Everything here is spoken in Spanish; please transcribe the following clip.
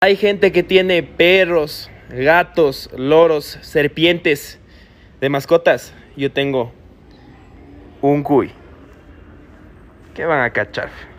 Hay gente que tiene perros, gatos, loros, serpientes de mascotas. Yo tengo un cuy. ¿Qué van a cachar?